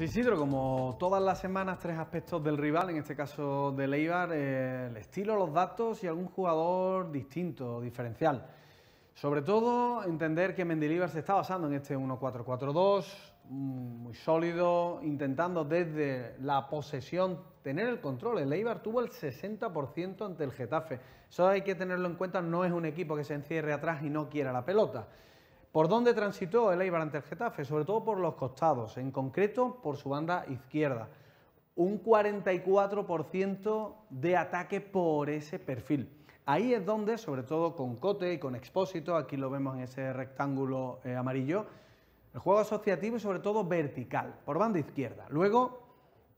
Sí, Sidro, como todas las semanas, tres aspectos del rival, en este caso de Eibar, eh, el estilo, los datos y algún jugador distinto, diferencial. Sobre todo, entender que Mendilibar se está basando en este 1-4-4-2, mm, muy sólido, intentando desde la posesión tener el control. El Eibar tuvo el 60% ante el Getafe. Eso hay que tenerlo en cuenta, no es un equipo que se encierre atrás y no quiera la pelota. ¿Por dónde transitó el Eibar ante el Getafe? Sobre todo por los costados, en concreto por su banda izquierda. Un 44% de ataque por ese perfil. Ahí es donde, sobre todo con Cote y con Expósito, aquí lo vemos en ese rectángulo eh, amarillo, el juego asociativo y sobre todo vertical, por banda izquierda. Luego,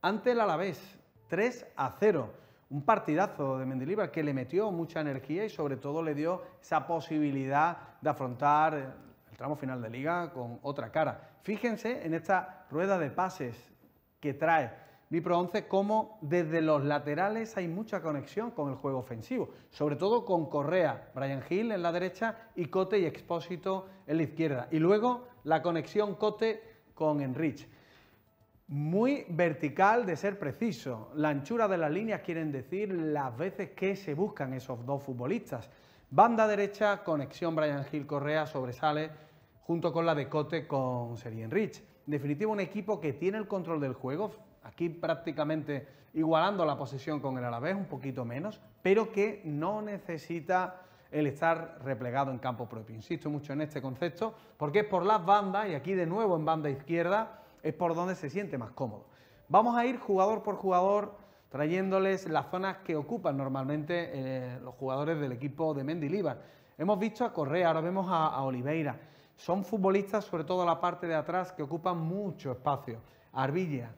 ante el Alavés, 3 a 0. Un partidazo de Mendilibar que le metió mucha energía y sobre todo le dio esa posibilidad de afrontar el tramo final de liga con otra cara. Fíjense en esta rueda de pases que trae Vipro 11 cómo desde los laterales hay mucha conexión con el juego ofensivo, sobre todo con Correa, Brian Hill en la derecha y Cote y Expósito en la izquierda. Y luego la conexión Cote con Enrich muy vertical de ser preciso. La anchura de las líneas quieren decir las veces que se buscan esos dos futbolistas. Banda derecha, conexión Brian Gil Correa sobresale junto con la de Cote con Serien Rich. En definitiva, un equipo que tiene el control del juego, aquí prácticamente igualando la posesión con el Alavés, un poquito menos, pero que no necesita el estar replegado en campo propio. Insisto mucho en este concepto, porque es por las bandas, y aquí de nuevo en banda izquierda, es por donde se siente más cómodo. Vamos a ir jugador por jugador trayéndoles las zonas que ocupan normalmente eh, los jugadores del equipo de Mendilibar. Hemos visto a Correa, ahora vemos a, a Oliveira. Son futbolistas, sobre todo la parte de atrás, que ocupan mucho espacio. Arbilla,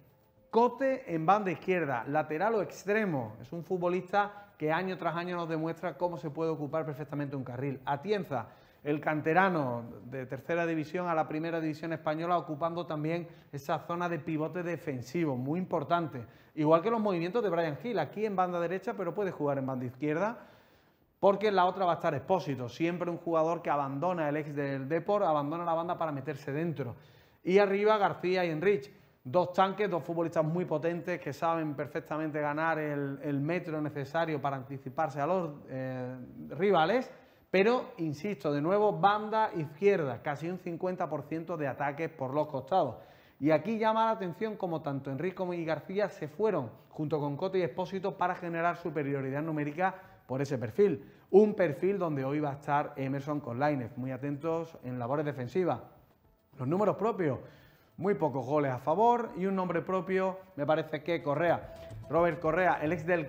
Cote en banda izquierda, lateral o extremo. Es un futbolista que año tras año nos demuestra cómo se puede ocupar perfectamente un carril. Atienza, el canterano de tercera división a la primera división española, ocupando también esa zona de pivote defensivo, muy importante. Igual que los movimientos de Brian Hill, aquí en banda derecha, pero puede jugar en banda izquierda, porque la otra va a estar expósito. Siempre un jugador que abandona el ex del Deport, abandona la banda para meterse dentro. Y arriba García y Enrich. Dos tanques, dos futbolistas muy potentes que saben perfectamente ganar el, metro necesario para anticiparse a los eh, rivales pero, insisto, de nuevo, banda izquierda, casi un 50% de ataques por los costados. Y aquí llama la atención como tanto enrico como y García se fueron junto con Coto y Expósito para generar superioridad numérica por ese perfil. Un perfil donde hoy va a estar Emerson con Lainez, muy atentos en labores defensivas. Los números propios, muy pocos goles a favor y un nombre propio, me parece que Correa. Robert Correa, el ex del